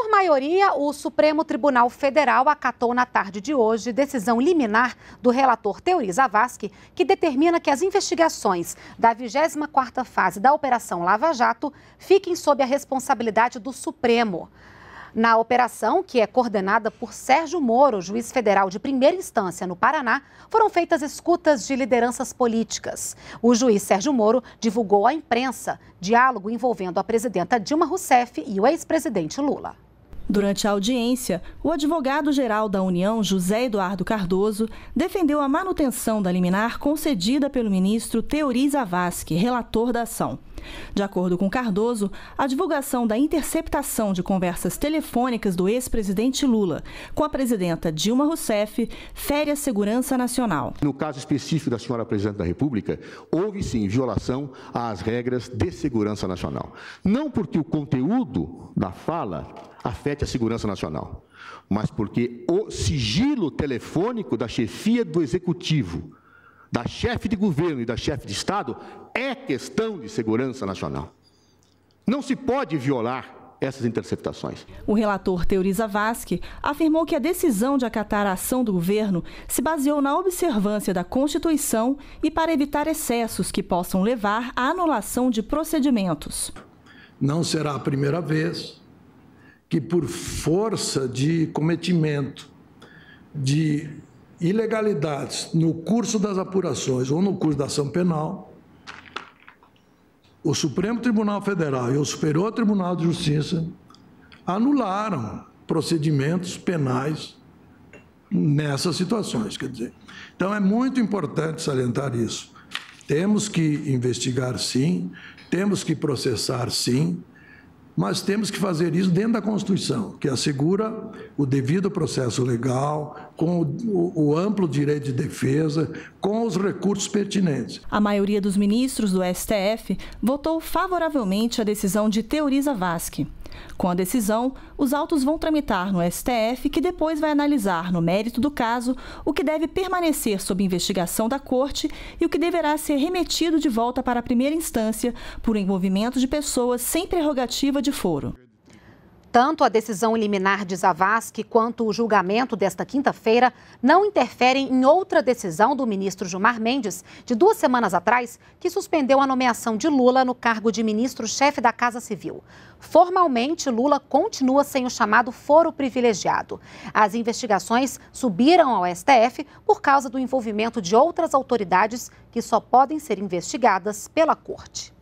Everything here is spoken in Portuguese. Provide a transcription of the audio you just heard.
Por maioria, o Supremo Tribunal Federal acatou na tarde de hoje decisão liminar do relator Teori Zavascki, que determina que as investigações da 24ª fase da Operação Lava Jato fiquem sob a responsabilidade do Supremo. Na operação, que é coordenada por Sérgio Moro, juiz federal de primeira instância no Paraná, foram feitas escutas de lideranças políticas. O juiz Sérgio Moro divulgou à imprensa diálogo envolvendo a presidenta Dilma Rousseff e o ex-presidente Lula. Durante a audiência, o advogado-geral da União, José Eduardo Cardoso, defendeu a manutenção da liminar concedida pelo ministro Teori Zavascki, relator da ação. De acordo com Cardoso, a divulgação da interceptação de conversas telefônicas do ex-presidente Lula com a presidenta Dilma Rousseff fere a segurança nacional. No caso específico da senhora presidente da República, houve sim violação às regras de segurança nacional. Não porque o conteúdo da fala afete a segurança nacional, mas porque o sigilo telefônico da chefia do executivo da chefe de governo e da chefe de Estado é questão de segurança nacional. Não se pode violar essas interceptações. O relator Teoriza Vasque afirmou que a decisão de acatar a ação do governo se baseou na observância da Constituição e para evitar excessos que possam levar à anulação de procedimentos. Não será a primeira vez que, por força de cometimento de ilegalidades no curso das apurações ou no curso da ação penal, o Supremo Tribunal Federal e o Superior Tribunal de Justiça anularam procedimentos penais nessas situações, quer dizer. Então é muito importante salientar isso. Temos que investigar sim, temos que processar sim, mas temos que fazer isso dentro da Constituição, que assegura o devido processo legal, com o, o amplo direito de defesa, com com os recursos pertinentes. A maioria dos ministros do STF votou favoravelmente a decisão de Teoriza Vasque. Com a decisão, os autos vão tramitar no STF, que depois vai analisar no mérito do caso o que deve permanecer sob investigação da Corte e o que deverá ser remetido de volta para a primeira instância por envolvimento de pessoas sem prerrogativa de foro. Tanto a decisão liminar de Zavascki quanto o julgamento desta quinta-feira não interferem em outra decisão do ministro Gilmar Mendes, de duas semanas atrás, que suspendeu a nomeação de Lula no cargo de ministro-chefe da Casa Civil. Formalmente, Lula continua sem o chamado foro privilegiado. As investigações subiram ao STF por causa do envolvimento de outras autoridades que só podem ser investigadas pela Corte.